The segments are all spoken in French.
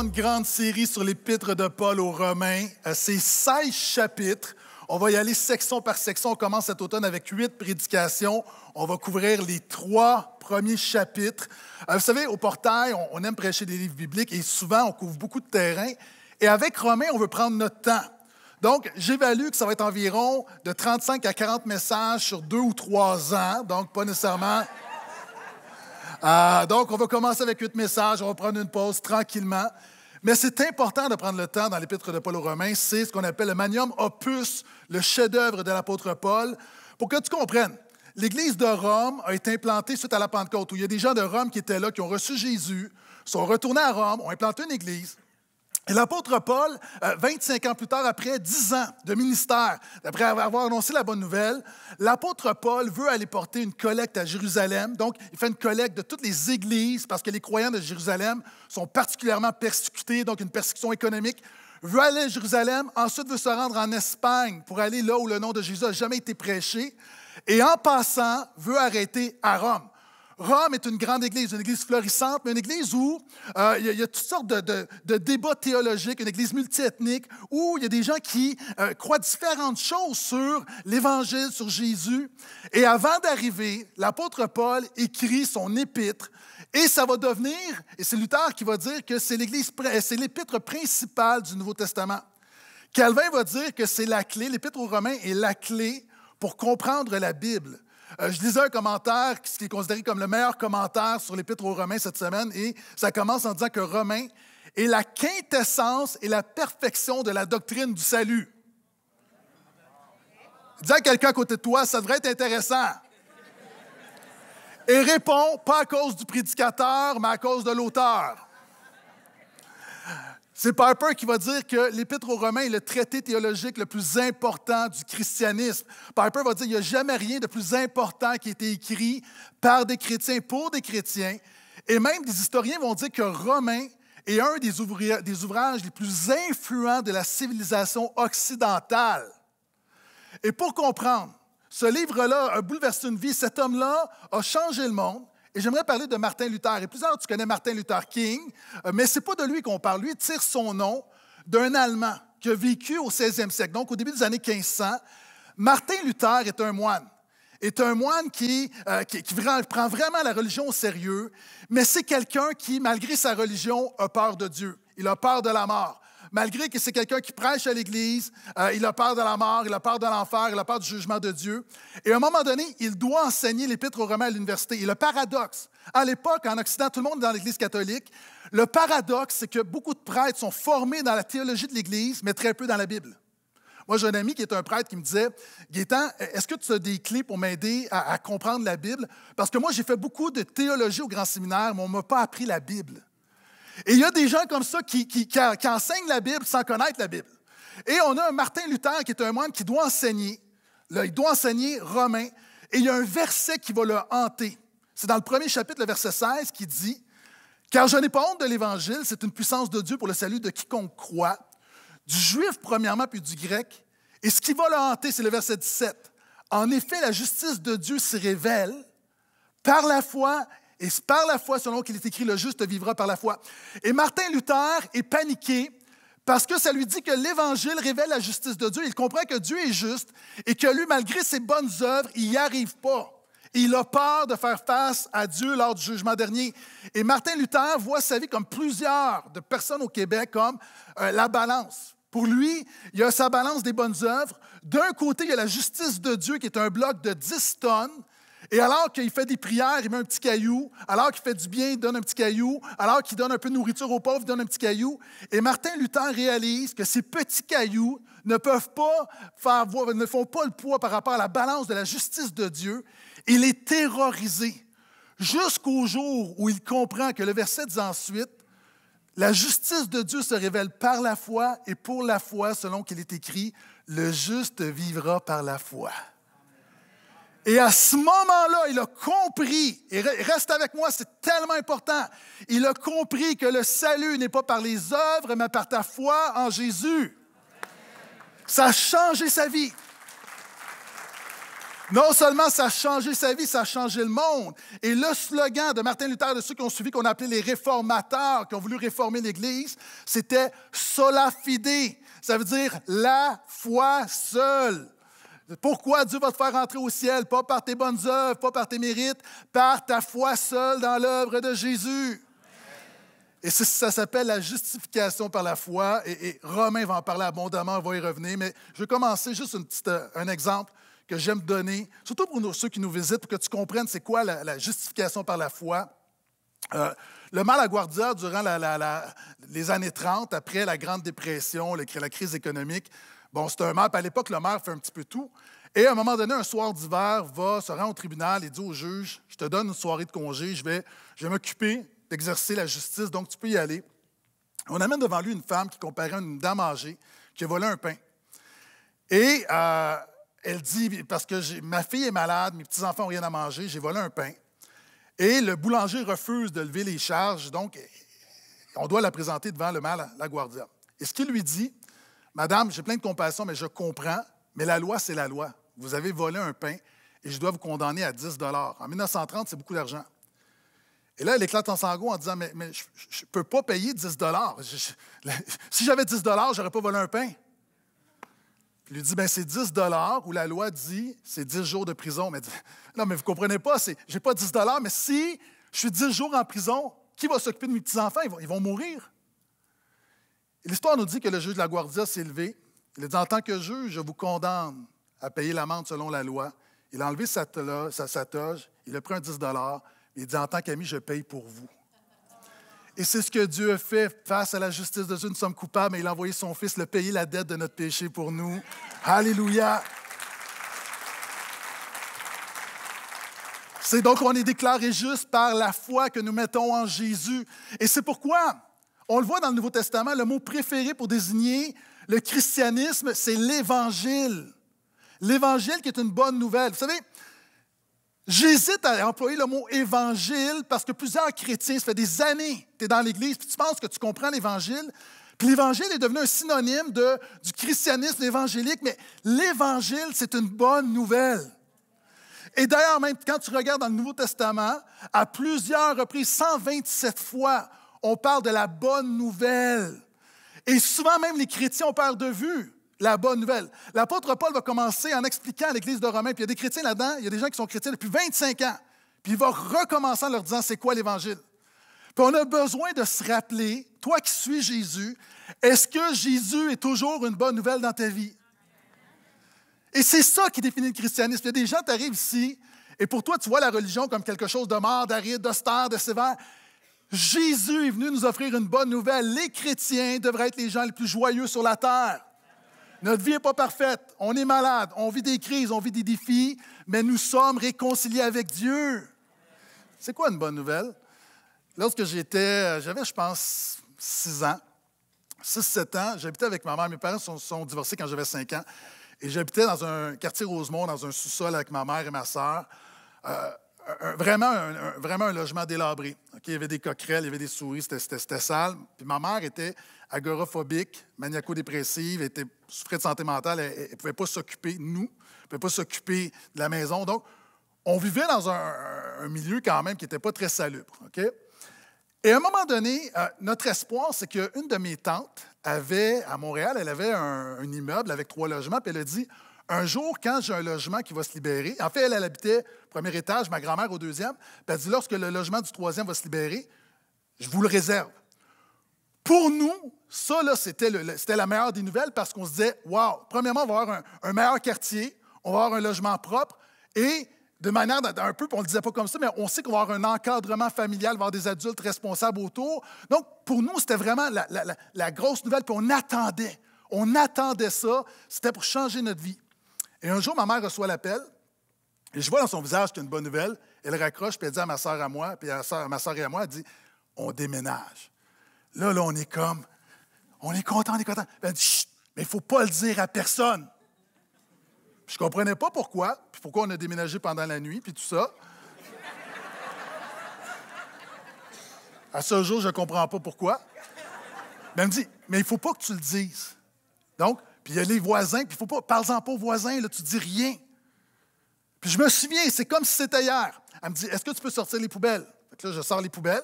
une grande série sur l'épître de Paul aux Romains. Euh, c'est 16 chapitres. On va y aller section par section. On commence cet automne avec huit prédications. On va couvrir les trois premiers chapitres. Euh, vous savez, au portail, on aime prêcher des livres bibliques et souvent, on couvre beaucoup de terrain. Et avec Romains, on veut prendre notre temps. Donc, j'évalue que ça va être environ de 35 à 40 messages sur deux ou trois ans. Donc, pas nécessairement ah, donc, on va commencer avec huit messages, on va prendre une pause tranquillement. Mais c'est important de prendre le temps dans l'épître de Paul aux Romains, c'est ce qu'on appelle le manium opus, le chef-d'œuvre de l'apôtre Paul, pour que tu comprennes. L'Église de Rome a été implantée suite à la Pentecôte, où il y a des gens de Rome qui étaient là, qui ont reçu Jésus, sont retournés à Rome, ont implanté une Église l'apôtre Paul, 25 euh, ans plus tard, après 10 ans de ministère, après avoir annoncé la bonne nouvelle, l'apôtre Paul veut aller porter une collecte à Jérusalem. Donc, il fait une collecte de toutes les églises parce que les croyants de Jérusalem sont particulièrement persécutés, donc une persécution économique. veut aller à Jérusalem, ensuite veut se rendre en Espagne pour aller là où le nom de Jésus n'a jamais été prêché. Et en passant, veut arrêter à Rome. Rome est une grande église, une église florissante, mais une église où euh, il, y a, toutes sortes de, débats théologiques, une église multiethnique, où il y a des gens qui euh, croient différentes choses sur l'Évangile, sur Jésus. Et avant d'arriver, l'apôtre Paul écrit son épître, et ça va devenir, et c'est Luther qui va dire que c'est l'église, euh, c'est l'épître principale du Nouveau Testament. Calvin va dire que c'est la clé, l'épître aux Romains est la clé pour comprendre la Bible. Euh, je lisais un commentaire, ce qui est considéré comme le meilleur commentaire sur l'Épître aux Romains cette semaine, et ça commence en disant que Romain est la quintessence et la perfection de la doctrine du salut. Dis à quelqu'un à côté de toi, ça devrait être intéressant. Et réponds, pas à cause du prédicateur, mais à cause de l'auteur. C'est Piper qui va dire que l'Épître aux Romains est le traité théologique le plus important du christianisme. Piper va dire qu'il n'y a jamais rien de plus important qui a été écrit par des chrétiens pour des chrétiens. Et même des historiens vont dire que Romains est un des, des ouvrages les plus influents de la civilisation occidentale. Et pour comprendre, ce livre-là a bouleversé une vie. Cet homme-là a changé le monde. Et j'aimerais parler de Martin Luther. Et plusieurs, tu connais Martin Luther King, euh, mais ce n'est pas de lui qu'on parle. Lui tire son nom d'un Allemand qui a vécu au 16e siècle, donc au début des années 1500. Martin Luther est un moine est un moine qui, euh, prend vraiment la religion au sérieux, mais c'est quelqu'un qui, malgré sa religion, a peur de Dieu. Il a peur de la mort malgré que c'est quelqu'un qui prêche à l'Église, euh, il a peur de la mort, il a peur de l'enfer, il a peur du jugement de Dieu. Et à un moment donné, il doit enseigner l'Épître aux Romains à l'université. Et le paradoxe, à l'époque, en Occident, tout le monde est dans l'Église catholique. Le paradoxe, c'est que beaucoup de prêtres sont formés dans la théologie de l'Église, mais très peu dans la Bible. Moi, j'ai un ami qui est un prêtre qui me disait Gaétan, est-ce que tu as des clés pour m'aider à, à, comprendre la Bible Parce que moi, j'ai fait beaucoup de théologie au grand séminaire, mais on ne m'a pas appris la Bible. Et il y a des gens comme ça qui, enseignent la Bible sans connaître la Bible. Et on a un Martin Luther qui est un moine qui doit enseigner. il doit enseigner Romain. Et il y a un verset qui va le hanter. C'est dans le premier chapitre, le verset 16, qui dit Car je n'ai pas honte de l'Évangile, c'est une puissance de Dieu pour le salut de quiconque croit, du juif premièrement, puis du grec. Et ce qui va le hanter, c'est le verset 17. En effet, la justice de Dieu se révèle par la foi et par la foi, selon qu'il est écrit, le juste vivra par la foi. Et Martin Luther est paniqué parce que ça lui dit que l'Évangile révèle la justice de Dieu. Il comprend que Dieu est juste et que lui, malgré ses bonnes œuvres, il n'y arrive pas. Il a peur de faire face à Dieu lors du jugement dernier. Et Martin Luther voit sa vie comme plusieurs de personnes au Québec, comme euh, la balance. Pour lui, il y a sa balance des bonnes œuvres. D'un côté, il y a la justice de Dieu qui est un bloc de 10 tonnes et alors qu'il fait des prières, il met un petit caillou. Alors qu'il fait du bien, il donne un petit caillou. Alors qu'il donne un peu de nourriture aux pauvres, il donne un petit caillou. Et Martin Luther réalise que ces petits cailloux ne peuvent pas faire, ne font pas le poids par rapport à la balance de la justice de Dieu. Il est terrorisé jusqu'au jour où il comprend que le verset dit ensuite la justice de Dieu se révèle par la foi et pour la foi, selon qu'il est écrit, le juste vivra par la foi. Et à ce moment-là, il a compris, et reste avec moi, c'est tellement important, il a compris que le salut n'est pas par les œuvres, mais par ta foi en Jésus. Ça a changé sa vie. Non seulement ça a changé sa vie, ça a changé le monde. Et le slogan de Martin Luther, de ceux qui ont suivi, qu'on appelait les réformateurs, qui ont voulu réformer l'Église, c'était sola fide. Ça veut dire la foi seule. Pourquoi Dieu va te faire entrer au ciel? Pas par tes bonnes œuvres, pas par tes mérites, par ta foi seule dans l'œuvre de Jésus. Et ça, ça s'appelle la justification par la foi. Et, Romain va en parler abondamment, on va y revenir. Mais je vais commencer juste une petite, euh, un exemple que j'aime donner, surtout pour ceux qui nous visitent, pour que tu comprennes c'est quoi la, justification par la foi. Euh, le mal à Guardia, durant les années 30, après la Grande Dépression, la crise économique, bon, c'était un mal À l'époque, le maire fait un petit peu tout. Et à un moment donné, un soir d'hiver, va se rendre au tribunal et dit au juge Je te donne une soirée de congé, je vais, je vais m'occuper d'exercer la justice, donc tu peux y aller. On amène devant lui une femme qui comparait une dame âgée qui a volé un pain. Et euh, elle dit Parce que ma fille est malade, mes petits-enfants n'ont rien à manger, j'ai volé un pain. Et le boulanger refuse de lever les charges, donc eh, on doit la présenter devant le mal la guardia. Et ce qu'il lui dit, Madame, j'ai plein de compassion, mais je comprends, mais la loi, c'est la loi. Vous avez volé un pain et je dois vous condamner à 10 En 1930, c'est beaucoup d'argent. Et là, elle éclate en sanglots en disant Mais, je ne peux pas payer 10 dollars. Si j'avais 10 je n'aurais pas volé un pain. Il lui dit, ben, c'est 10 dollars, ou la loi dit, c'est 10 jours de prison. Mais non, mais vous comprenez pas, Je n'ai pas 10 dollars, mais si je suis 10 jours en prison, qui va s'occuper de mes petits-enfants? Ils vont, mourir. L'histoire nous dit que le juge de la Guardia s'est levé. Il a dit, en tant que juge, je vous condamne à payer l'amende selon la loi. Il a enlevé sa, toge, il a pris un 10 il dit, en tant qu'ami, je paye pour vous. Et c'est ce que Dieu a fait face à la justice de Dieu. Nous sommes coupables, mais il a envoyé son Fils le payer la dette de notre péché pour nous. Alléluia. C'est donc on est déclaré juste par la foi que nous mettons en Jésus. Et c'est pourquoi, on le voit dans le Nouveau Testament, le mot préféré pour désigner le christianisme, c'est l'Évangile. L'Évangile qui est une bonne nouvelle. Vous savez, J'hésite à employer le mot évangile parce que plusieurs chrétiens, ça fait des années tu es dans l'Église, puis tu penses que tu comprends l'Évangile. Puis l'Évangile est devenu un synonyme de, du christianisme évangélique, mais l'Évangile, c'est une bonne nouvelle. Et d'ailleurs, même quand tu regardes dans le Nouveau Testament, à plusieurs reprises, 127 fois, on parle de la bonne nouvelle. Et souvent même les chrétiens, ont peur de vue la bonne nouvelle. L'apôtre Paul va commencer en expliquant à l'Église de Romains, puis il y a des chrétiens là-dedans, il y a des gens qui sont chrétiens depuis 25 ans, puis il va recommencer en leur disant c'est quoi l'Évangile. Puis on a besoin de se rappeler, toi qui suis Jésus, est-ce que Jésus est toujours une bonne nouvelle dans ta vie? Et c'est ça qui définit le christianisme. Il y a des gens qui arrivent ici, et pour toi, tu vois la religion comme quelque chose de mort, d'aride, d'austère, de sévère. Jésus est venu nous offrir une bonne nouvelle. Les chrétiens devraient être les gens les plus joyeux sur la terre. Notre vie n'est pas parfaite. On est malade. On vit des crises. On vit des défis. Mais nous sommes réconciliés avec Dieu. C'est quoi une bonne nouvelle? Lorsque j'étais, euh, j'avais, je pense, 6 ans, 6-7 ans, j'habitais avec ma mère. Mes parents sont, sont divorcés quand j'avais 5 ans. Et j'habitais dans un quartier Rosemont, dans un sous-sol avec ma mère et ma sœur. Euh, vraiment, un, logement délabré. il y avait des coquerelles, il y avait des souris, c'était sale. Puis ma mère était agoraphobique, maniaco-dépressive, était, souffrait de santé mentale, elle ne pouvait pas s'occuper de nous, elle ne pouvait pas s'occuper de la maison. Donc, on vivait dans un, milieu quand même qui n'était pas très salubre. Et à un moment donné, euh, notre espoir, c'est qu'une de mes tantes avait, à Montréal, elle avait un, un immeuble avec trois logements, puis elle a dit un jour, quand j'ai un logement qui va se libérer, en fait, elle, habitait au premier étage, ma grand-mère au deuxième, elle dit lorsque le logement du troisième va se libérer, je vous le réserve. Pour nous, ça, c'était, la meilleure des nouvelles parce qu'on se disait wow, premièrement, on va avoir un, meilleur quartier, on va avoir un logement propre et de manière un peu, on ne le disait pas comme ça, mais on sait qu'on va avoir un encadrement familial, avoir des adultes responsables autour. Donc, pour nous, c'était vraiment la, grosse nouvelle, qu'on attendait. On attendait ça. C'était pour changer notre vie. Et un jour, ma mère reçoit l'appel, et je vois dans son visage qu'il y a une bonne nouvelle. Elle raccroche, puis elle dit à ma soeur à moi, puis à, ma soeur et à moi, elle dit On déménage. Là, là, on est comme On est content, on est content. Elle me dit Chut, mais il ne faut pas le dire à personne. je ne comprenais pas pourquoi, puis pourquoi on a déménagé pendant la nuit, puis tout ça. À ce jour, je ne comprends pas pourquoi. elle me dit Mais il ne faut pas que tu le dises. Donc, puis il y a les voisins, puis il faut pas, parle-en pas aux voisins, là, tu dis rien. Puis je me souviens, c'est comme si c'était hier. Elle me dit, est-ce que tu peux sortir les poubelles? Fait là, je sors les poubelles.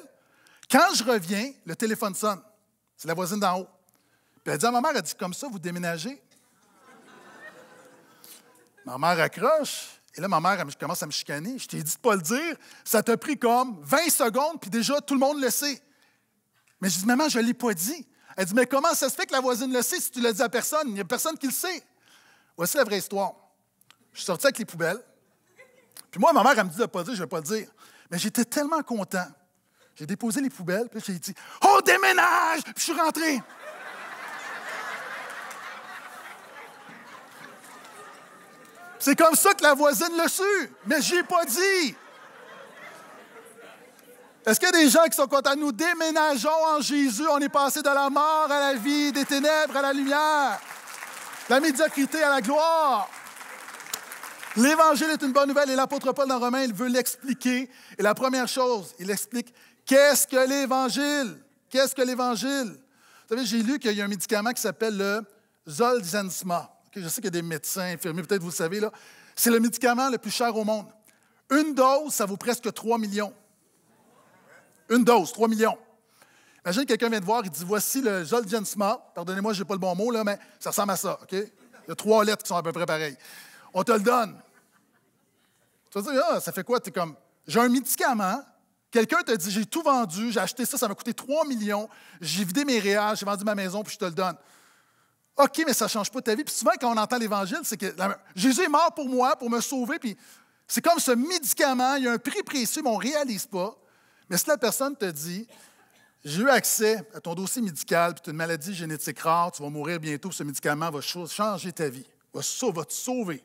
Quand je reviens, le téléphone sonne. C'est la voisine d'en haut. Puis elle dit à ma mère, elle dit, comme ça, vous déménagez? ma mère accroche. Et là, ma mère, commence à me chicaner. Je t'ai dit de pas le dire. Ça t'a pris comme 20 secondes, puis déjà, tout le monde le sait. Mais je dis, maman, je ne l'ai pas dit. Elle dit, mais comment ça se fait que la voisine le sait si tu l'as dit à personne? Il n'y a personne qui le sait. Voici la vraie histoire. Je suis sorti avec les poubelles. Puis moi, ma mère, elle me dit de ne pas dire, je ne vais pas le dire. Mais j'étais tellement content. J'ai déposé les poubelles, puis j'ai dit Oh, déménage! Puis je suis rentré. C'est comme ça que la voisine le sut, mais je n'ai pas dit. Est-ce qu'il y a des gens qui sont contents? Nous déménageons en Jésus. On est passé de la mort à la vie, des ténèbres à la lumière, de la médiocrité à la gloire. L'Évangile est une bonne nouvelle et l'apôtre Paul dans Romain, il veut l'expliquer. Et la première chose, il explique qu'est-ce que l'Évangile? Qu'est-ce que l'Évangile? Vous savez, j'ai lu qu'il y a un médicament qui s'appelle le Zolzensma. Je sais qu'il y a des médecins, infirmiers, peut-être vous le savez, là. C'est le médicament le plus cher au monde. Une dose, ça vaut presque 3 millions. Une dose, 3 millions. Imagine quelqu'un vient te voir, il dit Voici le Smart. Pardonnez-moi, je n'ai pas le bon mot, là, mais ça ressemble à ça. OK? Il y a trois lettres qui sont à peu près pareilles. On te le donne. Tu vas dire Ah, ça fait quoi? Tu comme J'ai un médicament. Quelqu'un te dit J'ai tout vendu, j'ai acheté ça, ça m'a coûté 3 millions, j'ai vidé mes réels, j'ai vendu ma maison, puis je te le donne. OK, mais ça ne change pas ta vie. Puis souvent, quand on entend l'Évangile, c'est que Jésus est mort pour moi, pour me sauver. Puis c'est comme ce médicament, il y a un prix précieux, mais on ne réalise pas. Mais si la personne te dit, j'ai eu accès à ton dossier médical, puis tu as une maladie génétique rare, tu vas mourir bientôt, ce médicament va changer ta vie, va, va te sauver.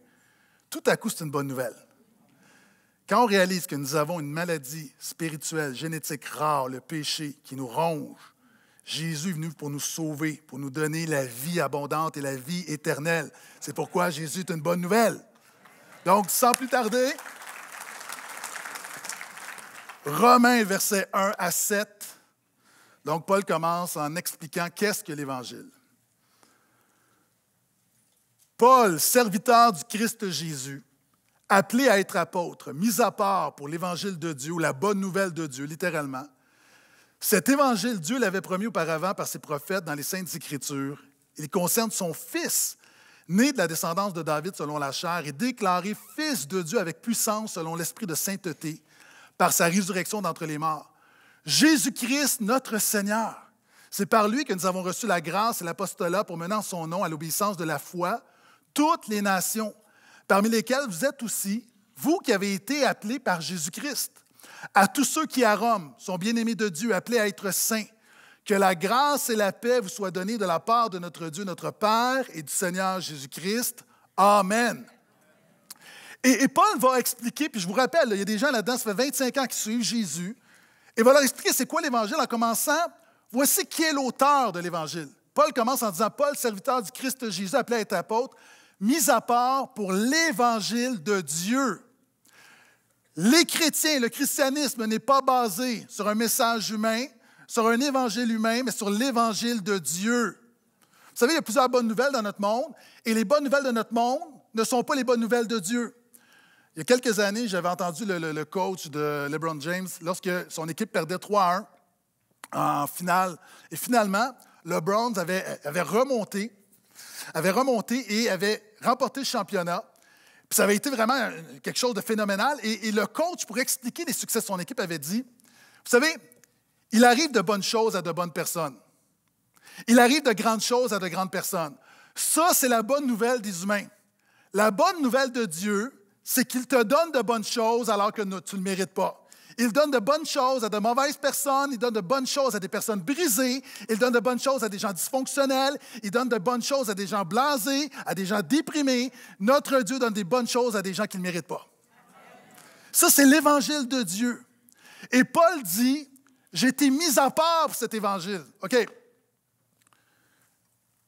Tout à coup, c'est une bonne nouvelle. Quand on réalise que nous avons une maladie spirituelle, génétique rare, le péché, qui nous ronge, Jésus est venu pour nous sauver, pour nous donner la vie abondante et la vie éternelle. C'est pourquoi Jésus est une bonne nouvelle. Donc, sans plus tarder, Romains, versets 1 à 7. Donc, Paul commence en expliquant qu'est-ce que l'Évangile. Paul, serviteur du Christ Jésus, appelé à être apôtre, mis à part pour l'Évangile de Dieu ou la bonne nouvelle de Dieu, littéralement, cet Évangile, Dieu l'avait promis auparavant par ses prophètes dans les Saintes Écritures. Il concerne son Fils, né de la descendance de David selon la chair et déclaré Fils de Dieu avec puissance selon l'Esprit de sainteté par sa résurrection d'entre les morts. Jésus-Christ, notre Seigneur. C'est par lui que nous avons reçu la grâce et l'apostolat pour mener en son nom à l'obéissance de la foi toutes les nations, parmi lesquelles vous êtes aussi, vous qui avez été appelés par Jésus-Christ. À tous ceux qui à Rome sont bien-aimés de Dieu, appelés à être saints, que la grâce et la paix vous soient données de la part de notre Dieu, notre Père et du Seigneur Jésus-Christ. Amen. Et, Paul va expliquer, puis je vous rappelle, il y a des gens là-dedans, ça fait 25 ans qui suivent Jésus, et va leur expliquer c'est quoi l'Évangile en commençant, voici qui est l'auteur de l'Évangile. Paul commence en disant, Paul, serviteur du Christ Jésus, appelé à être apôtre, mis à part pour l'Évangile de Dieu. Les chrétiens, le christianisme n'est pas basé sur un message humain, sur un évangile humain, mais sur l'évangile de Dieu. Vous savez, il y a plusieurs bonnes nouvelles dans notre monde, et les bonnes nouvelles de notre monde ne sont pas les bonnes nouvelles de Dieu. Il y a quelques années, j'avais entendu le, coach de LeBron James lorsque son équipe perdait 3-1 en finale. Et finalement, LeBron avait, avait remonté, avait remonté et avait remporté le championnat. Puis ça avait été vraiment quelque chose de phénoménal. et, le coach, pour expliquer les succès de son équipe, avait dit Vous savez, il arrive de bonnes choses à de bonnes personnes. Il arrive de grandes choses à de grandes personnes. Ça, c'est la bonne nouvelle des humains. La bonne nouvelle de Dieu, c'est qu'il te donne de bonnes choses alors que tu ne le mérites pas. Il donne de bonnes choses à de mauvaises personnes, il donne de bonnes choses à des personnes brisées, il donne de bonnes choses à des gens dysfonctionnels, il donne de bonnes choses à des gens blasés, à des gens déprimés. Notre Dieu donne des bonnes choses à des gens qui ne méritent pas. Ça, c'est l'évangile de Dieu. Et Paul dit, j'ai été mis à part pour cet évangile. OK.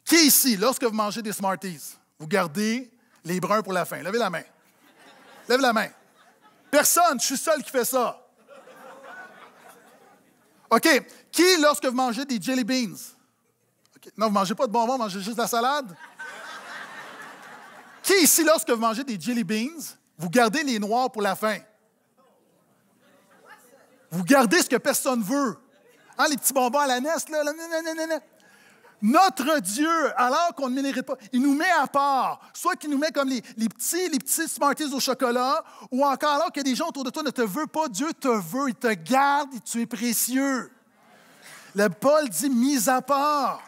Qui ici, lorsque vous mangez des Smarties, vous gardez les bruns pour la fin? Levez la main. Lève la main. Personne, je suis seul qui fait ça. OK. Qui, lorsque vous mangez des jelly beans? Non, vous ne mangez pas de bonbons, vous mangez juste de la salade? Qui ici, lorsque vous mangez des jelly beans, vous gardez les noirs pour la fin? Vous gardez ce que personne veut. Hein, les petits bonbons à la nest, là, là, là, là notre Dieu, alors qu'on ne mérite pas, il nous met à part. Soit qu'il nous met comme les, petits, les petits Smarties au chocolat, ou encore alors que des gens autour de toi ne te veulent pas, Dieu te veut, il te garde tu es précieux. Le Paul dit mis à part.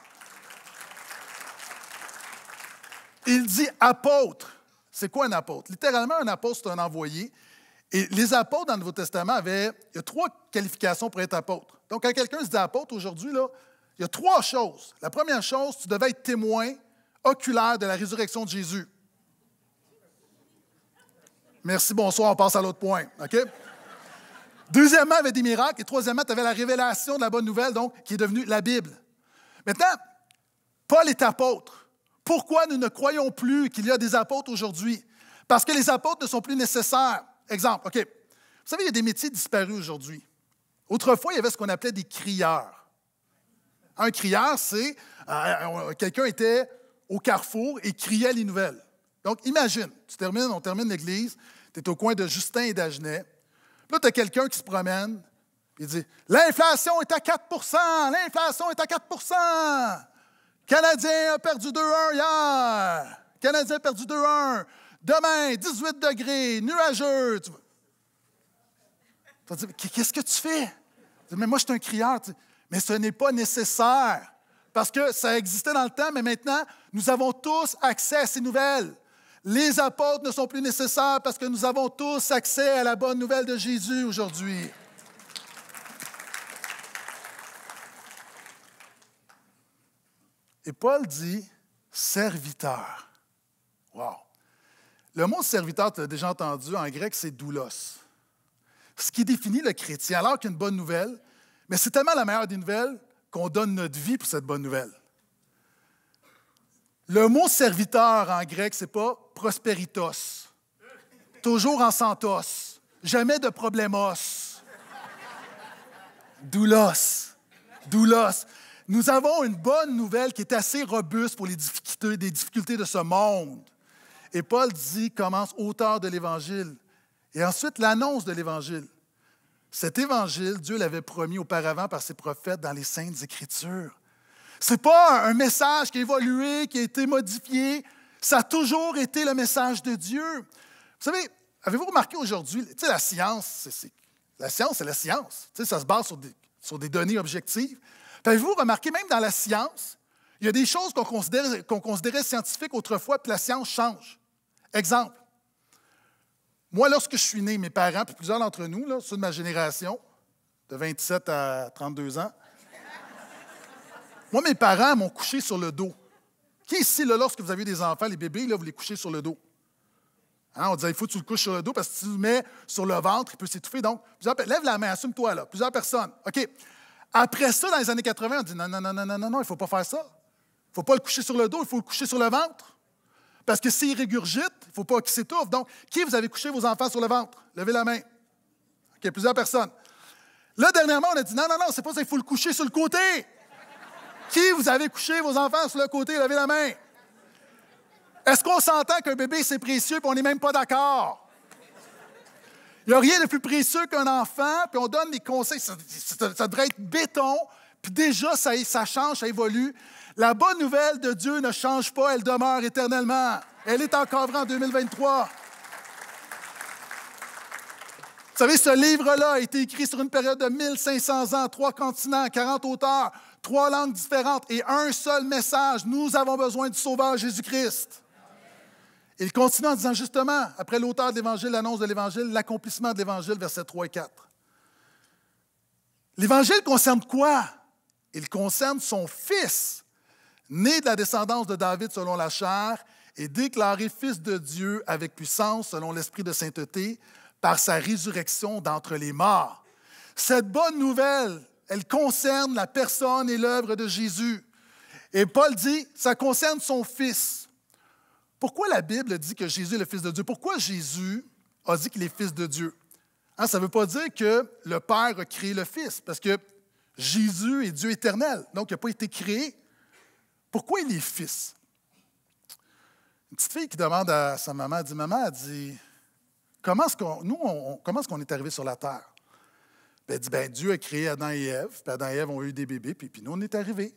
Il dit apôtre. C'est quoi un apôtre? Littéralement, un apôtre, c'est un envoyé. Et les apôtres dans le Nouveau Testament avaient, il y a trois qualifications pour être apôtre. Donc, quand quelqu'un se dit apôtre aujourd'hui, il y a trois choses. La première chose, tu devais être témoin oculaire de la résurrection de Jésus. Merci, bonsoir, on passe à l'autre point. Deuxièmement, il y avait des miracles. Et troisièmement, tu avais la révélation de la bonne nouvelle, donc, qui est devenue la Bible. Maintenant, Paul est apôtre. Pourquoi nous ne croyons plus qu'il y a des apôtres aujourd'hui? Parce que les apôtres ne sont plus nécessaires. Exemple, OK. Vous savez, il y a des métiers disparus aujourd'hui. Autrefois, il y avait ce qu'on appelait des crieurs. Un crieur, c'est euh, euh, quelqu'un était au carrefour et criait les nouvelles. Donc, imagine, tu termines, on termine l'église, tu es au coin de Justin et d'Agenais. Là, tu as quelqu'un qui se promène, il dit L'inflation est à 4 L'inflation est à 4 Canadien a perdu 2-1 hier. Canadien a perdu 2-1. Demain, 18 degrés, nuageux. Tu... vas dire « Qu'est-ce que tu fais? Mais moi, je suis un crieur. Tu... Mais ce n'est pas nécessaire parce que ça existait dans le temps, mais maintenant, nous avons tous accès à ces nouvelles. Les apôtres ne sont plus nécessaires parce que nous avons tous accès à la bonne nouvelle de Jésus aujourd'hui. Et Paul dit serviteur. Wow. Le mot serviteur, tu as déjà entendu, en grec, c'est doulos. Ce qui définit le chrétien, alors qu'une bonne nouvelle, mais c'est tellement la meilleure des nouvelles qu'on donne notre vie pour cette bonne nouvelle. Le mot serviteur en grec, n'est pas prosperitos. Toujours en santos. Jamais de problemos. Doulos. Doulos. Nous avons une bonne nouvelle qui est assez robuste pour les difficultés, les difficultés de ce monde. Et Paul dit, commence auteur de l'Évangile. Et ensuite, l'annonce de l'Évangile. Cet évangile, Dieu l'avait promis auparavant par ses prophètes dans les Saintes Écritures. Ce n'est pas un message qui a évolué, qui a été modifié. Ça a toujours été le message de Dieu. Vous savez, avez-vous remarqué aujourd'hui, la science, c'est, la science, c'est la science. ça se base sur des, données objectives. Avez-vous remarqué, même dans la science, il y a des choses qu'on considérait scientifiques autrefois, puis la science change. Exemple, moi, lorsque je suis né, mes parents, puis plusieurs d'entre nous, ceux de ma génération, de 27 à 32 ans, moi, mes parents m'ont couché sur le dos. Qui ici, là, lorsque vous avez des enfants, les bébés, là, vous les couchez sur le dos? Hein, on disait, il faut que tu le couches sur le dos parce que si tu le mets sur le ventre, il peut s'étouffer. Donc, plusieurs, lève la main, assume-toi là. Plusieurs personnes. OK. Après ça, dans les années 80, on dit non, non, non, non, non, non, non, il ne faut pas faire ça. Il ne faut pas le coucher sur le dos, il faut le coucher sur le ventre. Parce que s'il régurgite, il ne faut pas qu'il s'étouffe. Donc, qui vous avez couché vos enfants sur le ventre? Levez la main. OK, plusieurs personnes. Là, dernièrement, on a dit non, non, non, c'est pas ça, il faut le coucher sur le côté. qui vous avez couché vos enfants sur le côté? Levez la main. Est-ce qu'on s'entend qu'un bébé, c'est précieux, puis on n'est même pas d'accord? Il n'y a rien de plus précieux qu'un enfant, puis on donne des conseils. Ça, devrait être béton, puis déjà, ça change, ça évolue. La bonne nouvelle de Dieu ne change pas, elle demeure éternellement. Elle est encore vraie en 2023. Vous savez, ce livre-là a été écrit sur une période de 1500 ans, trois continents, 40 auteurs, trois langues différentes et un seul message. Nous avons besoin du Sauveur Jésus-Christ. Il continue en disant justement, après l'auteur de l'Évangile, l'annonce de l'Évangile, l'accomplissement de l'Évangile, versets 3 et 4. L'Évangile concerne quoi? Il concerne son Fils né de la descendance de David selon la chair, et déclaré fils de Dieu avec puissance selon l'esprit de sainteté par sa résurrection d'entre les morts. Cette bonne nouvelle, elle concerne la personne et l'œuvre de Jésus. Et Paul dit, ça concerne son fils. Pourquoi la Bible dit que Jésus est le fils de Dieu? Pourquoi Jésus a dit qu'il est fils de Dieu? Hein, ça ne veut pas dire que le Père a créé le Fils, parce que Jésus est Dieu éternel, donc il n'a pas été créé. Pourquoi il est fils? Une petite fille qui demande à sa maman, elle dit, maman, elle dit, comment est-ce qu'on, nous, comment est-ce qu'on est arrivé sur la terre? Ben, elle dit, ben Dieu a créé Adam et Ève, puis Adam et Ève ont eu des bébés, puis, puis nous, on est arrivés.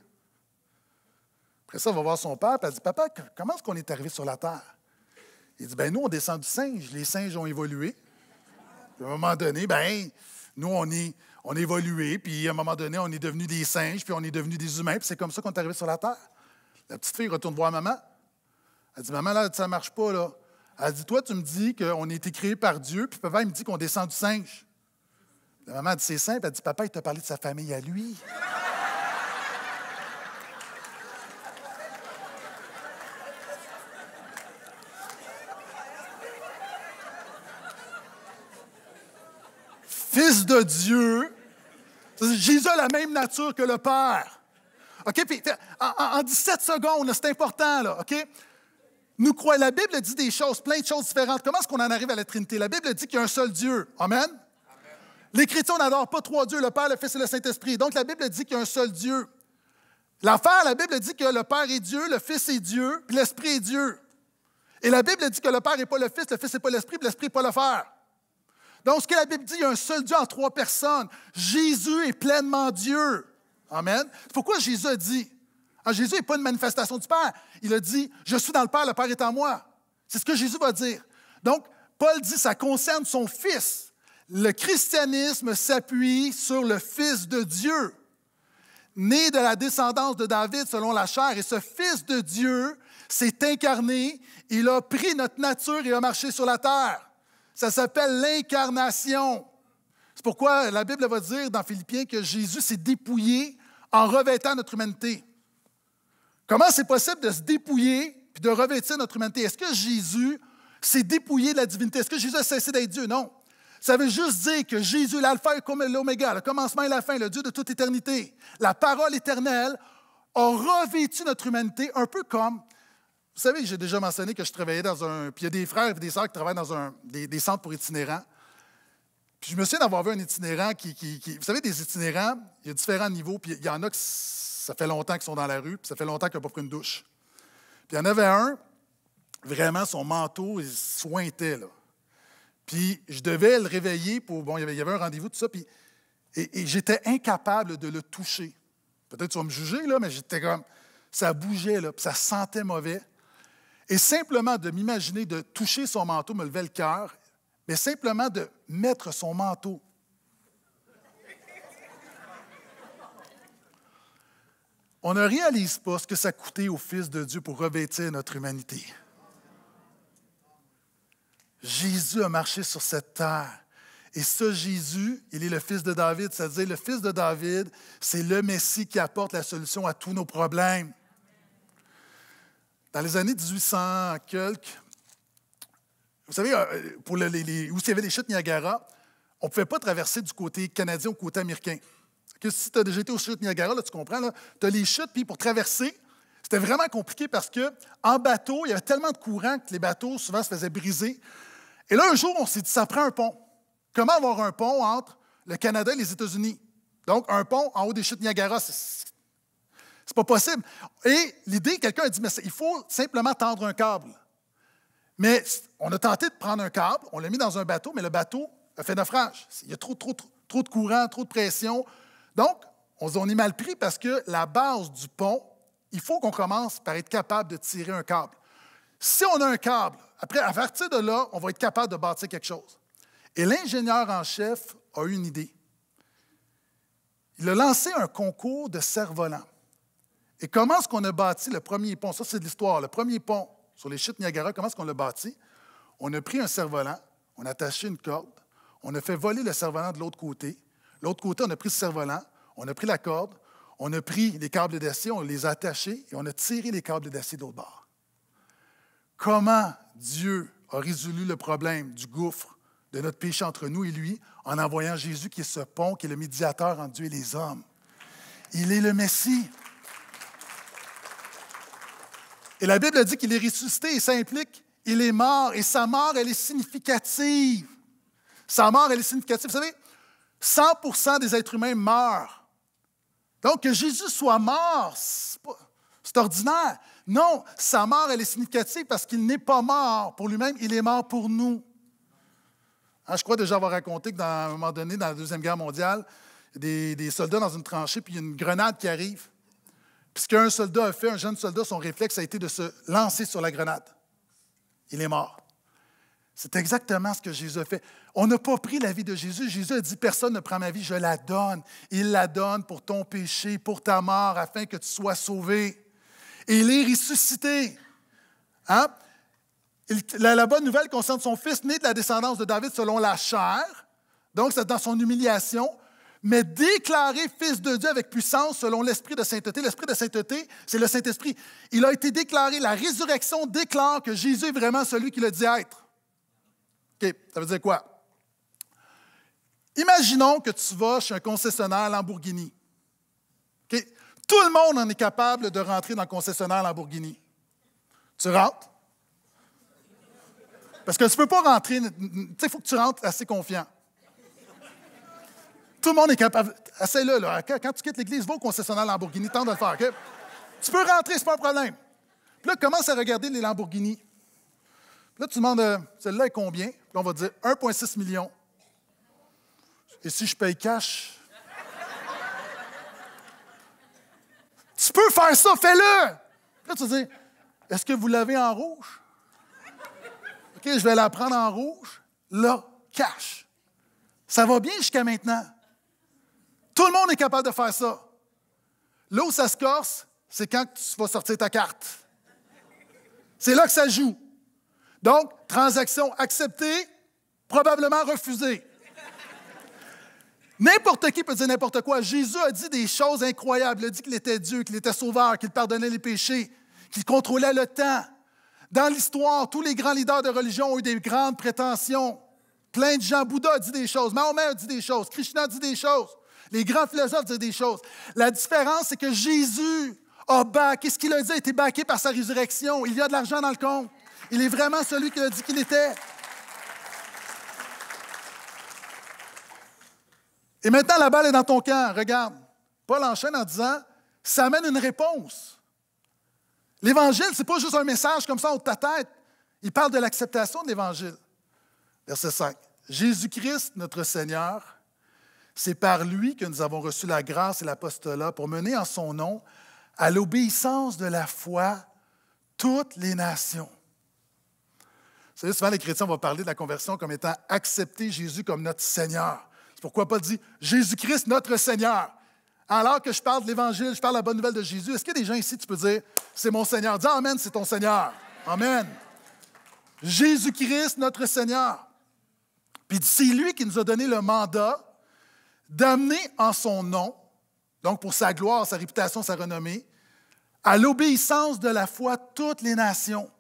Après ça, elle va voir son père, puis elle dit, papa, comment est-ce qu'on est arrivé sur la terre? Il dit, ben nous, on descend du singe, les singes ont évolué. à un moment donné, ben nous, on est, on a évolué, puis à un moment donné, on est devenu des singes, puis on est devenu des humains, puis c'est comme ça qu'on est arrivé sur la terre. La petite fille retourne voir maman. Elle dit Maman, là, ça ne marche pas. Là. Elle dit Toi, tu me dis qu'on a été créé par Dieu, puis papa, il me dit qu'on descend du singe. La maman dit C'est simple. Elle dit Papa, il t'a parlé de sa famille à lui. Fils de Dieu, Jésus a la même nature que le Père. OK? Puis en, 17 secondes, c'est important, là, OK? Nous croyons, la Bible dit des choses, plein de choses différentes. Comment est-ce qu'on en arrive à la Trinité? La Bible dit qu'il y a un seul Dieu. Amen? Amen. L'Écriture n'adore pas trois dieux, le Père, le Fils et le Saint-Esprit. Donc la Bible dit qu'il y a un seul Dieu. L'affaire, la Bible dit que le Père est Dieu, le Fils est Dieu, puis l'Esprit est Dieu. Et la Bible dit que le Père n'est pas le Fils, le Fils n'est pas l'Esprit, puis l'Esprit n'est pas le Père. Donc, ce que la Bible dit, il y a un seul Dieu en trois personnes. Jésus est pleinement Dieu. Amen. Pourquoi Jésus a dit ah, Jésus n'est pas une manifestation du Père. Il a dit Je suis dans le Père, le Père est en moi. C'est ce que Jésus va dire. Donc, Paul dit Ça concerne son Fils. Le christianisme s'appuie sur le Fils de Dieu, né de la descendance de David selon la chair. Et ce Fils de Dieu s'est incarné il a pris notre nature et a marché sur la terre. Ça s'appelle l'incarnation. C'est pourquoi la Bible va dire dans Philippiens que Jésus s'est dépouillé en revêtant notre humanité. Comment c'est possible de se dépouiller puis de revêtir notre humanité? Est-ce que Jésus s'est dépouillé de la divinité? Est-ce que Jésus a cessé d'être Dieu? Non. Ça veut juste dire que Jésus, l'alpha et l'oméga, le commencement et la fin, le Dieu de toute éternité, la parole éternelle, a revêtu notre humanité un peu comme, vous savez, j'ai déjà mentionné que je travaillais dans un, puis il y a des frères et des sœurs qui travaillent dans un, des, des centres pour itinérants. Puis je me souviens d'avoir vu un itinérant qui, Vous savez, des itinérants, il y a différents niveaux, puis il y en a qui, ça fait longtemps qu'ils sont dans la rue, puis ça fait longtemps qu'ils n'ont pas pris une douche. Puis il y en avait un, vraiment, son manteau, il sointait, là. Puis je devais le réveiller pour. Bon, il y avait, un rendez-vous, tout ça, puis. Et, j'étais incapable de le toucher. Peut-être tu vas me juger, là, mais j'étais comme. Ça bougeait, là, puis ça sentait mauvais. Et simplement de m'imaginer de toucher son manteau me levait le cœur mais simplement de mettre son manteau. On ne réalise pas ce que ça coûtait au Fils de Dieu pour revêtir notre humanité. Jésus a marché sur cette terre. Et ce Jésus, il est le fils de David, c'est-à-dire le fils de David, c'est le Messie qui apporte la solution à tous nos problèmes. Dans les années 1800, quelques, vous savez, euh, où il y avait les chutes Niagara, on ne pouvait pas traverser du côté canadien au côté américain. Que si tu as déjà été aux chutes Niagara, tu comprends, tu as les chutes, puis pour traverser, c'était vraiment compliqué parce que en bateau, il y avait tellement de courant que les bateaux souvent se faisaient briser. Et là, un jour, on s'est dit, ça prend un pont. Comment avoir un pont entre le Canada et les États-Unis? Donc, un pont en haut des chutes Niagara, c'est pas possible. Et l'idée, quelqu'un a dit, mais il faut simplement tendre un câble. Mais on a tenté de prendre un câble, on l'a mis dans un bateau, mais le bateau a fait naufrage. Il y a trop, trop, trop, de courant, trop de pression. Donc, on, en est mal pris parce que la base du pont, il faut qu'on commence par être capable de tirer un câble. Si on a un câble, après, à partir de là, on va être capable de bâtir quelque chose. Et l'ingénieur en chef a eu une idée. Il a lancé un concours de cerfs-volants. Et comment est-ce qu'on a bâti le premier pont? Ça, c'est de l'histoire. Le premier pont sur les chutes Niagara, comment est-ce qu'on l'a bâti? on a pris un cerf-volant, on a attaché une corde, on a fait voler le cerf-volant de l'autre côté. L'autre côté, on a pris le cerf-volant, on a pris la corde, on a pris les câbles d'acier, on les a attachés et on a tiré les câbles d'acier de bord. Comment Dieu a résolu le problème du gouffre de notre péché entre nous et lui en envoyant Jésus qui est ce pont, qui est le médiateur entre Dieu et les hommes. Il est le Messie. Et la Bible dit qu'il est ressuscité et ça implique il est mort et sa mort, elle est significative. Sa mort, elle est significative. Vous savez, 100 des êtres humains meurent. Donc, que Jésus soit mort, c'est ordinaire. Non, sa mort, elle est significative parce qu'il n'est pas mort pour lui-même, il est mort pour nous. Hein, je crois déjà avoir raconté que, dans, un moment donné, dans la Deuxième Guerre mondiale, des, des soldats dans une tranchée, puis il y a une grenade qui arrive. Puis ce qu'un soldat a fait, un jeune soldat, son réflexe a été de se lancer sur la grenade il est mort. C'est exactement ce que Jésus a fait. On n'a pas pris la vie de Jésus. Jésus a dit, personne ne prend ma vie, je la donne. Il la donne pour ton péché, pour ta mort, afin que tu sois sauvé. Et il est ressuscité. Hein? la, bonne nouvelle concerne son fils né de la descendance de David selon la chair. Donc, c'est dans son humiliation mais déclaré fils de Dieu avec puissance selon l'Esprit de sainteté. L'Esprit de sainteté, c'est le Saint-Esprit. Il a été déclaré, la résurrection déclare que Jésus est vraiment celui qui le dit être. OK, ça veut dire quoi? Imaginons que tu vas chez un concessionnaire Lamborghini. Ok, Tout le monde en est capable de rentrer dans le concessionnaire Lamborghini. Tu rentres. Parce que tu ne peux pas rentrer, tu sais, il faut que tu rentres assez confiant. Tout le monde est capable. Essaye-le, là. Quand tu quittes l'église, va au concessionnaire Lamborghini, tente de le faire, Tu peux rentrer, c'est pas un problème. là, commence à regarder les Lamborghini. là, tu demandes, euh, celle-là est combien? Puis on va dire 1,6 million. Et si je paye cash? tu peux faire ça, fais-le! Là, tu dis, est-ce que vous l'avez en rouge? OK, je vais la prendre en rouge. Là, cash. Ça va bien jusqu'à maintenant. Tout le monde est capable de faire ça. Là où ça se corse, c'est quand tu vas sortir ta carte. C'est là que ça joue. Donc, transaction acceptée, probablement refusée. N'importe qui peut dire n'importe quoi. Jésus a dit des choses incroyables. Il a dit qu'il était Dieu, qu'il était sauveur, qu'il pardonnait les péchés, qu'il contrôlait le temps. Dans l'histoire, tous les grands leaders de religion ont eu des grandes prétentions. Plein de gens. Bouddha a dit des choses. Mahomet a dit des choses. Krishna a dit des choses. Les grands philosophes disent des choses. La différence, c'est que Jésus a baqué. Ce qu'il a dit a été baqué par sa résurrection. Il y a de l'argent dans le compte. Il est vraiment celui qui a dit qu'il était. Et maintenant, la balle est dans ton camp. Regarde. Paul enchaîne en disant ça amène une réponse. L'Évangile, ce n'est pas juste un message comme ça au de ta tête. Il parle de l'acceptation de l'Évangile. Verset 5. Jésus-Christ, notre Seigneur, c'est par lui que nous avons reçu la grâce et l'apostolat pour mener en son nom à l'obéissance de la foi toutes les nations. Vous savez, souvent les chrétiens vont parler de la conversion comme étant accepter Jésus comme notre Seigneur. C'est pourquoi pas dit Jésus-Christ notre Seigneur. Alors que je parle de l'Évangile, je parle de la bonne nouvelle de Jésus, est-ce qu'il y a des gens ici, tu peux dire, c'est mon Seigneur? Dis Amen, c'est ton Seigneur. Amen. Jésus-Christ, notre Seigneur. Puis c'est lui qui nous a donné le mandat d'amener en son nom, donc pour sa gloire, sa réputation, sa renommée, à l'obéissance de la foi toutes les nations.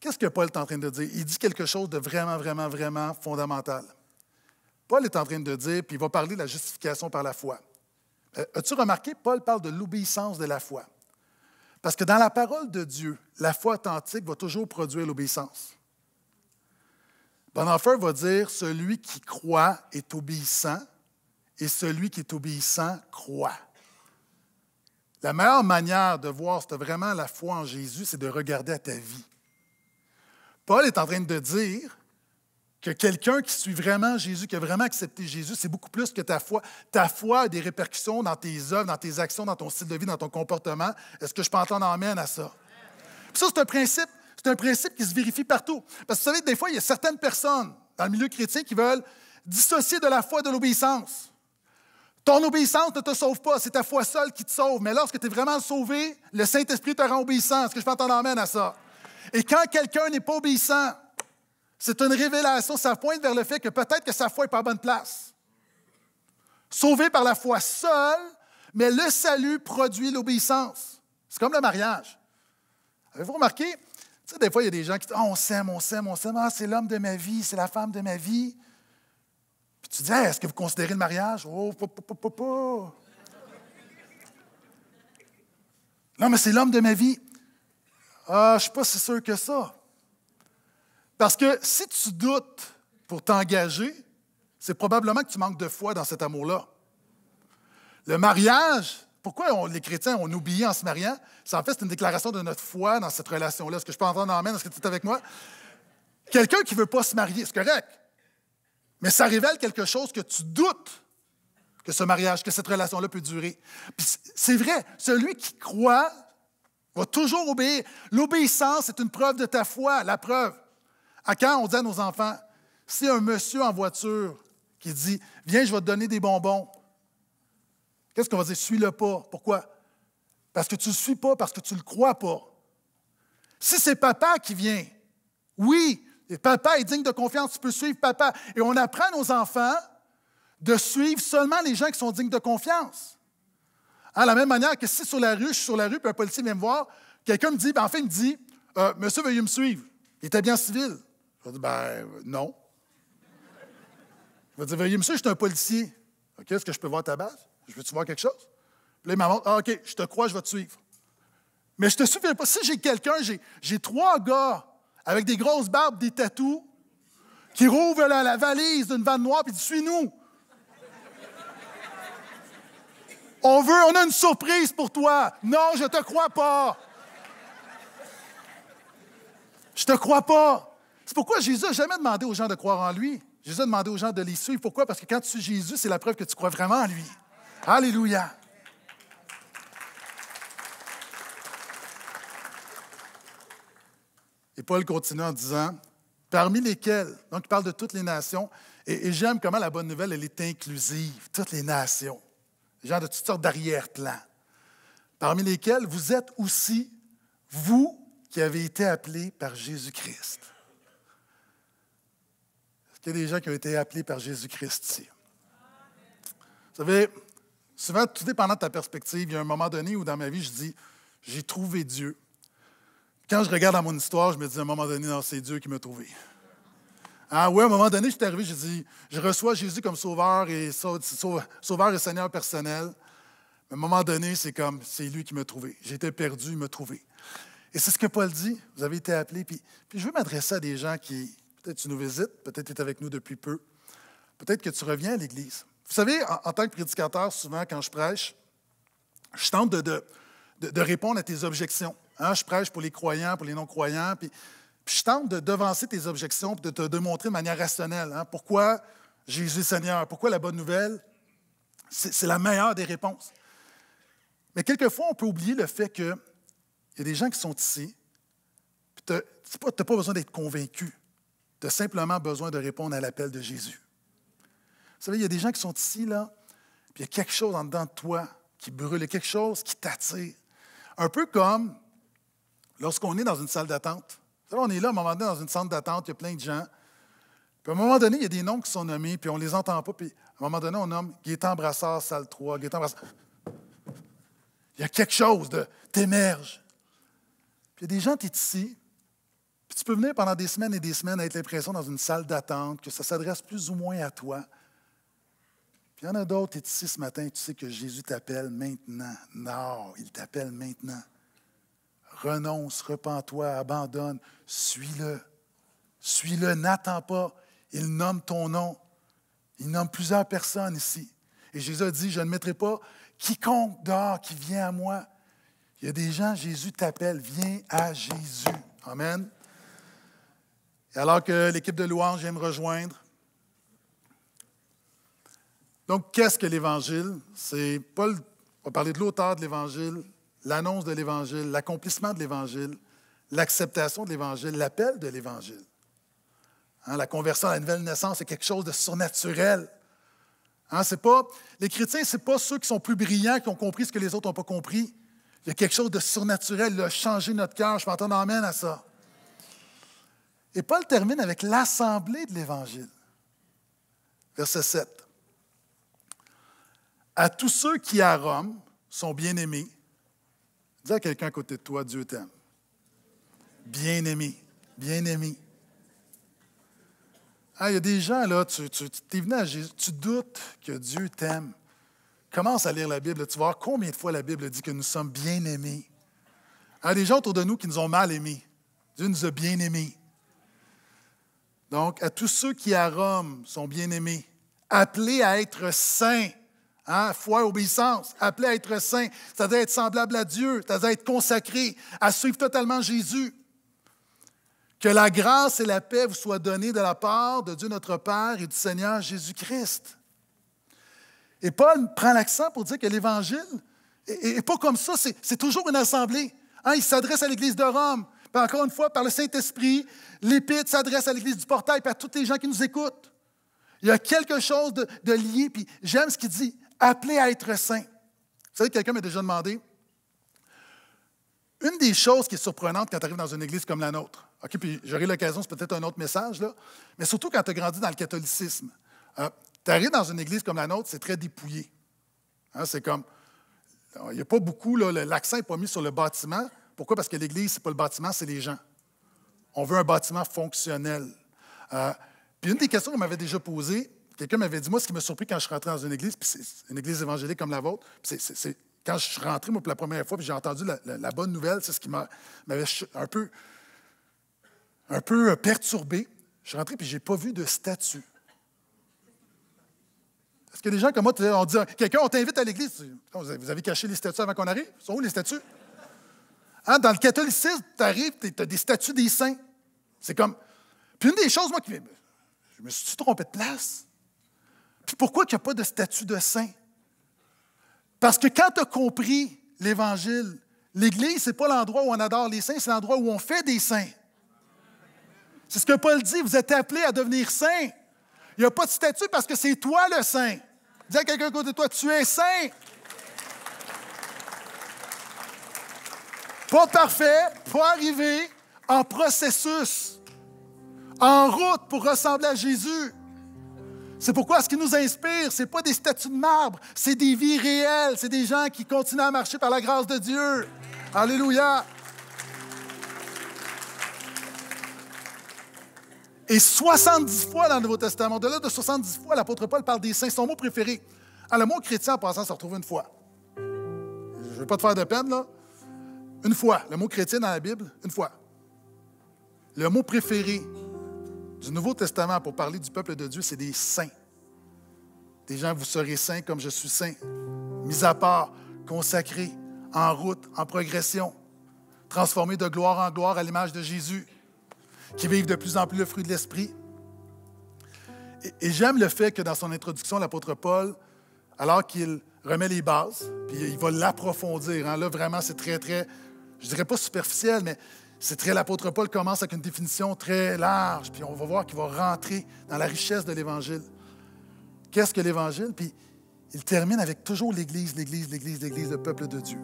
Qu'est-ce que Paul est en train de dire? Il dit quelque chose de vraiment, vraiment, vraiment fondamental. Paul est en train de dire, puis il va parler de la justification par la foi. Euh, as-tu remarqué, Paul parle de l'obéissance de la foi. Parce que dans la parole de Dieu, la foi authentique va toujours produire l'obéissance. Bonhoeffer va dire Celui qui croit est obéissant, et celui qui est obéissant croit. La meilleure manière de voir si tu as vraiment la foi en Jésus, c'est de regarder à ta vie. Paul est en train de dire que quelqu'un qui suit vraiment Jésus, qui a vraiment accepté Jésus, c'est beaucoup plus que ta foi. Ta foi a des répercussions dans tes œuvres, dans tes actions, dans ton style de vie, dans ton comportement. Est-ce que je peux entendre en à ça? ça, c'est un principe c'est un principe qui se vérifie partout. Parce que vous savez, des fois, il y a certaines personnes dans le milieu chrétien qui veulent dissocier de la foi de l'obéissance. Ton obéissance ne te sauve pas, c'est ta foi seule qui te sauve. Mais lorsque tu es vraiment sauvé, le Saint-Esprit te rend obéissant. Est-ce que je peux t'en amène à ça? Et quand quelqu'un n'est pas obéissant, c'est une révélation, ça pointe vers le fait que peut-être que sa foi n'est pas à bonne place. Sauvé par la foi seule, mais le salut produit l'obéissance. C'est comme le mariage. Avez-vous remarqué? des fois, il y a des gens qui disent ah, On s'aime, on s'aime, on s'aime. Ah, c'est l'homme de ma vie, c'est la femme de ma vie. Puis tu dis Est-ce que vous considérez le mariage Oh, pas, pas, pas, Non, mais c'est l'homme de ma vie. Ah, je ne suis pas si sûr que ça. Parce que si tu doutes pour t'engager, c'est probablement que tu manques de foi dans cet amour-là. Le mariage, pourquoi les chrétiens, on oublié en se mariant? C'est en fait c'est une déclaration de notre foi dans cette relation-là. Est-ce que je peux entendre en main? Est-ce que tu es avec moi? Quelqu'un qui ne veut pas se marier, c'est correct. Mais ça révèle quelque chose que tu doutes que ce mariage, que cette relation-là peut durer. c'est vrai, celui qui croit va toujours obéir. L'obéissance est une preuve de ta foi, la preuve. À quand on dit à nos enfants, c'est un monsieur en voiture qui dit Viens, je vais te donner des bonbons, Qu'est-ce qu'on va dire? Suis-le pas. Pourquoi? Parce que tu ne le suis pas, parce que tu ne le crois pas. Si c'est papa qui vient, oui, et papa est digne de confiance, tu peux suivre papa. Et on apprend à nos enfants de suivre seulement les gens qui sont dignes de confiance. À la même manière que si sur la rue, je suis sur la rue, puis un policier vient me voir, quelqu'un me dit, enfin en fait, il me dit, euh, Monsieur, veuillez me suivre. Il était bien civil. Je vais dire, ben, non. Il va dire, veuillez me suivre, je suis un policier. OK, est-ce que je peux voir ta base? Je veux-tu voir quelque chose? là, ah, OK, je te crois, je vais te suivre. Mais je te souviens pas. Si j'ai quelqu'un, j'ai trois gars avec des grosses barbes, des tatous, qui rouvrent la, valise d'une vanne noire puis disent Suis-nous. On veut, on a une surprise pour toi. Non, je te crois pas. Je te crois pas. C'est pourquoi Jésus n'a jamais demandé aux gens de croire en lui. Jésus a demandé aux gens de les suivre. Pourquoi? Parce que quand tu suis Jésus, c'est la preuve que tu crois vraiment en lui. Alléluia. Et Paul continue en disant, parmi lesquels, donc il parle de toutes les nations, et, j'aime comment la bonne nouvelle, elle est inclusive, toutes les nations, gens de toutes sortes d'arrière-plans, parmi lesquels vous êtes aussi, vous qui avez été appelés par Jésus-Christ. Est-ce qu'il y a des gens qui ont été appelés par Jésus-Christ ici? Vous savez, Souvent, tout dépendant de ta perspective, il y a un moment donné où dans ma vie, je dis, j'ai trouvé Dieu. Quand je regarde dans mon histoire, je me dis, à un moment donné, c'est Dieu qui m'a trouvé. Ah ouais, à un moment donné, je suis arrivé, je dis, je reçois Jésus comme sauveur et, sauveur et Seigneur personnel. Mais à un moment donné, c'est comme, c'est lui qui m'a trouvé. J'étais perdu, il m'a trouvé. Et c'est ce que Paul dit. Vous avez été appelé. Puis, puis je veux m'adresser à des gens qui, peut-être tu nous visites, peut-être tu es avec nous depuis peu, peut-être que tu reviens à l'Église. Vous savez, en, tant que prédicateur, souvent, quand je prêche, je tente de, répondre à tes objections. Hein. Je prêche pour les croyants, pour les non-croyants, puis, je tente de devancer tes objections et de te démontrer de manière rationnelle hein. pourquoi Jésus Seigneur, pourquoi la bonne nouvelle, c'est la meilleure des réponses. Mais quelquefois, on peut oublier le fait qu'il y a des gens qui sont ici, puis tu n'as pas besoin d'être convaincu. Tu as simplement besoin de répondre à l'appel de Jésus. Vous savez, il y a des gens qui sont ici, là, puis il y a quelque chose en dedans de toi qui brûle, il y a quelque chose qui t'attire. Un peu comme lorsqu'on est dans une salle d'attente. on est là, à un moment donné, dans une salle d'attente, il y a plein de gens. Puis à un moment donné, il y a des noms qui sont nommés, puis on ne les entend pas. Puis à un moment donné, on nomme Gaétan Brassard, salle 3, Gaétan Brassard. Il y a quelque chose de. T'émerge. Puis il y a des gens, tu es ici, puis tu peux venir pendant des semaines et des semaines à être l'impression dans une salle d'attente que ça s'adresse plus ou moins à toi il y en a d'autres, tu ici ce matin, tu sais que Jésus t'appelle maintenant. Non, il t'appelle maintenant. Renonce, repens-toi, abandonne, suis-le. Suis-le, n'attends pas. Il nomme ton nom. Il nomme plusieurs personnes ici. Et Jésus a dit, je ne mettrai pas quiconque dehors qui vient à moi. Il y a des gens, Jésus t'appelle, viens à Jésus. Amen. alors que l'équipe de louange vient me rejoindre, donc, qu'est-ce que l'Évangile? C'est Paul, on va parler de l'auteur de l'Évangile, l'annonce de l'Évangile, l'accomplissement de l'Évangile, l'acceptation de l'Évangile, l'appel de l'Évangile. Hein, la conversion à la nouvelle naissance, c'est quelque chose de surnaturel. Hein, pas, les chrétiens, ce n'est pas ceux qui sont plus brillants, qui ont compris ce que les autres n'ont pas compris. Il y a quelque chose de surnaturel, a changé notre cœur. Je m'entends amène à ça. Et Paul termine avec l'assemblée de l'Évangile. Verset 7. À tous ceux qui à Rome sont bien-aimés, dis à quelqu'un à côté de toi, Dieu t'aime. Bien-aimé, bien-aimé. Ah, il y a des gens, là, tu, es venu à Jésus, tu doutes que Dieu t'aime. Commence à lire la Bible, tu vois combien de fois la Bible dit que nous sommes bien-aimés. Ah, il y a des gens autour de nous qui nous ont mal aimés. Dieu nous a bien aimés. Donc, à tous ceux qui à Rome sont bien-aimés, appelés à être saints, Hein? Foi, obéissance, appelé à être saint, c'est-à-dire être semblable à Dieu, c'est-à-dire être consacré, à suivre totalement Jésus. Que la grâce et la paix vous soient données de la part de Dieu notre Père et du Seigneur Jésus-Christ. Et Paul prend l'accent pour dire que l'Évangile n'est pas comme ça, c'est toujours une assemblée. Hein, il s'adresse à l'Église de Rome, puis encore une fois, par le Saint-Esprit, l'Épître s'adresse à l'Église du Portail, par tous les gens qui nous écoutent. Il y a quelque chose de, de lié, puis j'aime ce qu'il dit. Appeler à être saint. Vous savez, quelqu'un m'a déjà demandé, une des choses qui est surprenante quand tu arrives dans une église comme la nôtre, OK, puis j'aurai l'occasion, c'est peut-être un autre message, là, mais surtout quand tu as grandi dans le catholicisme, euh, tu arrives dans une église comme la nôtre, c'est très dépouillé. Hein, c'est comme, il n'y a pas beaucoup, l'accent n'est pas mis sur le bâtiment. Pourquoi? Parce que l'église, ce n'est pas le bâtiment, c'est les gens. On veut un bâtiment fonctionnel. Euh, puis une des questions qu'on m'avait déjà posées, Quelqu'un m'avait dit, moi, ce qui m'a surpris quand je suis rentré dans une église, puis une église évangélique comme la vôtre, c'est quand je suis rentré, moi, pour la première fois, puis j'ai entendu la, bonne nouvelle, c'est ce qui m'avait un peu, un peu euh, perturbé. Je suis rentré, puis je n'ai pas vu de statue. Est-ce que des gens comme moi, on dit, euh, quelqu'un, on t'invite à l'église. Vous avez caché les statues avant qu'on arrive? Ils sont où les statues? Hein, dans le catholicisme, tu arrives, tu as des statues des saints. C'est comme. Puis une des choses, moi, qui. Je me suis trompé de place. Pourquoi il n'y a pas de statut de saint? Parce que quand tu as compris l'Évangile, l'Église, ce n'est pas l'endroit où on adore les saints, c'est l'endroit où on fait des saints. C'est ce que Paul dit, vous êtes appelés à devenir saints. Il n'y a pas de statut parce que c'est toi le saint. Dis à quelqu'un côté de toi, tu es saint. Pas parfait, pas arrivé, en processus, en route pour ressembler à Jésus. C'est pourquoi ce qui nous inspire, ce n'est pas des statues de marbre, c'est des vies réelles, c'est des gens qui continuent à marcher par la grâce de Dieu. Alléluia. Et 70 fois dans le Nouveau Testament, au-delà de 70 fois, l'apôtre Paul parle des saints, son mot préféré. le mot chrétien, en passant, se retrouve une fois. Je ne veux pas te faire de peine, là. Une fois. Le mot chrétien dans la Bible, une fois. Le mot préféré, du Nouveau Testament pour parler du peuple de Dieu, c'est des saints. Des gens, vous serez saints comme je suis saint, mis à part, consacrés, en route, en progression, transformés de gloire en gloire à l'image de Jésus, qui vivent de plus en plus le fruit de l'Esprit. Et, j'aime le fait que dans son introduction, l'apôtre Paul, alors qu'il remet les bases, puis il va l'approfondir, hein, là vraiment c'est très, très, je dirais pas superficiel, mais c'est très l'apôtre Paul commence avec une définition très large, puis on va voir qu'il va rentrer dans la richesse de l'Évangile. Qu'est-ce que l'Évangile? Puis il termine avec toujours l'Église, l'Église, l'Église, l'Église, le peuple de Dieu.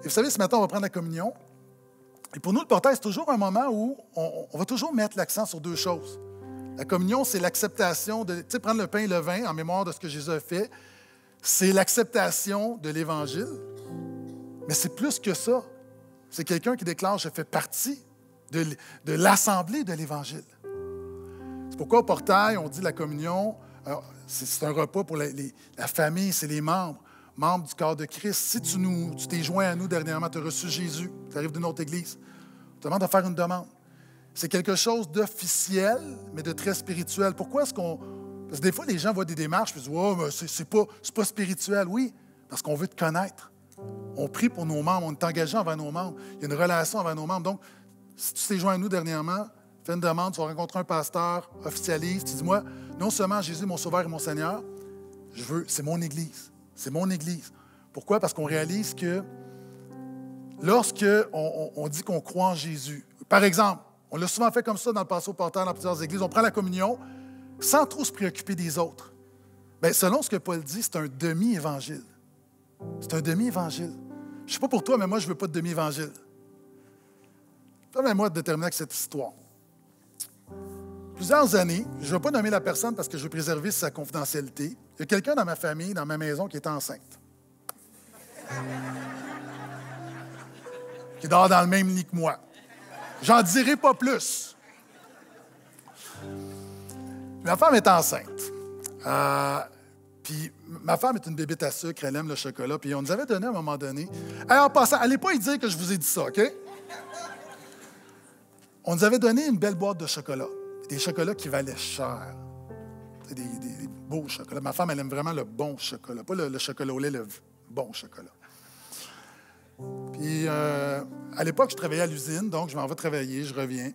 Et vous savez, ce matin, on va prendre la communion. Et pour nous, le portail, c'est toujours un moment où on, on va toujours mettre l'accent sur deux choses. La communion, c'est l'acceptation de, tu sais, prendre le pain et le vin en mémoire de ce que Jésus a fait. C'est l'acceptation de l'Évangile. Mais c'est plus que ça. C'est quelqu'un qui déclare Je fais partie de, l'assemblée de l'Évangile. C'est pourquoi au portail, on dit la communion, euh, c'est un repas pour la, famille, c'est les membres, membres du corps de Christ. Si tu nous, tu t'es joint à nous dernièrement, tu as reçu Jésus, tu arrives d'une autre église, on te demande de faire une demande. C'est quelque chose d'officiel, mais de très spirituel. Pourquoi est-ce qu'on. Parce que des fois, les gens voient des démarches et disent oh, mais c'est pas, pas spirituel. Oui, parce qu'on veut te connaître. On prie pour nos membres, on est engagé envers nos membres. Il y a une relation envers nos membres. Donc, si tu t'es joint à nous dernièrement, fais une demande, tu vas rencontrer un pasteur, officialise, tu dis Moi, non seulement Jésus, mon Sauveur et mon Seigneur, je veux, c'est mon Église. C'est mon Église. Pourquoi? Parce qu'on réalise que lorsque on, dit qu'on croit en Jésus, par exemple, on l'a souvent fait comme ça dans le passé au porteur, dans plusieurs églises, on prend la communion sans trop se préoccuper des autres. Ben, selon ce que Paul dit, c'est un demi-évangile. C'est un demi-évangile. Je ne sais pas pour toi, mais moi, je ne veux pas de demi-évangile. Permets-moi de déterminer avec cette histoire. Plusieurs années, je ne veux pas nommer la personne parce que je veux préserver sa confidentialité. Il y a quelqu'un dans ma famille, dans ma maison, qui est enceinte. qui dort dans le même lit que moi. J'en dirai pas plus. Ma femme est enceinte. Euh, puis ma femme est une bébête à sucre, elle aime le chocolat. Puis on nous avait donné à un moment donné. Alors, en passant, allez pas y dire que je vous ai dit ça, OK? On nous avait donné une belle boîte de chocolat. Des chocolats qui valaient cher. Des, beaux chocolats. Ma femme, elle aime vraiment le bon chocolat. Pas le, chocolat au lait, le bon chocolat. Puis euh, à l'époque, je travaillais à l'usine, donc je m'en vais travailler, je reviens.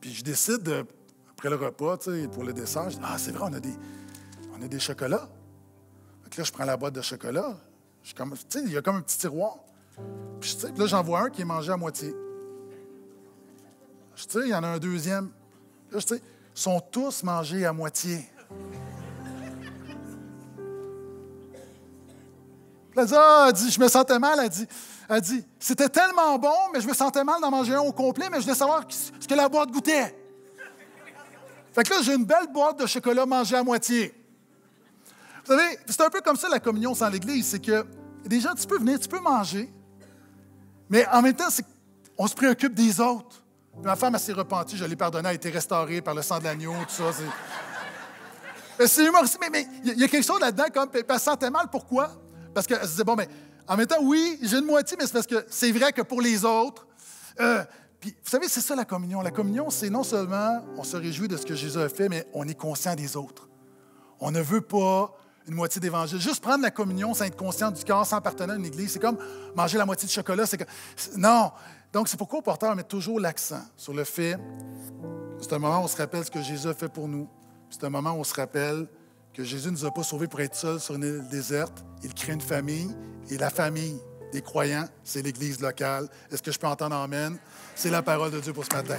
Puis je décide, après le repas, pour le dessert, je dis, ah, c'est vrai, on a des, a des chocolats. là, je prends la boîte de chocolat. comme, il y a comme un petit tiroir. Puis, là, j'en vois un qui est mangé à moitié. Je sais, il y en a un deuxième. Là, je sais, sont tous mangés à moitié. Elle dit, ah, elle dit, je me sentais mal. Elle dit, elle dit, c'était tellement bon, mais je me sentais mal d'en manger un au complet, mais je voulais savoir ce que la boîte goûtait. Fait que là, j'ai une belle boîte de chocolat mangée à moitié. Vous savez, c'est un peu comme ça la communion sans l'Église, c'est que des gens, tu peux venir, tu peux manger, mais en même temps, on se préoccupe des autres. ma femme, elle s'est repentie, je l'ai pardonnée, elle a été restaurée par le sang de l'agneau, tout ça. C'est aussi, mais il y, a quelque chose là-dedans, comme, elle mal, pourquoi? Parce qu'elle se disait, bon, mais en même temps, oui, j'ai une moitié, mais c'est parce que c'est vrai que pour les autres, euh, puis, vous savez, c'est ça la communion. La communion, c'est non seulement on se réjouit de ce que Jésus a fait, mais on est conscient des autres. On ne veut pas une moitié d'évangile. Juste prendre la communion sans être conscient du corps, sans appartenir à une église, c'est comme manger la moitié de chocolat. C'est Non. Donc, c'est pourquoi au porteur met toujours l'accent sur le fait que c'est un moment où on se rappelle ce que Jésus a fait pour nous. C'est un moment où on se rappelle que Jésus ne nous a pas sauvés pour être seul sur une île déserte. Il crée une famille et la famille des croyants, c'est l'Église locale. Est-ce que je peux entendre Amen? C'est la parole de Dieu pour ce matin.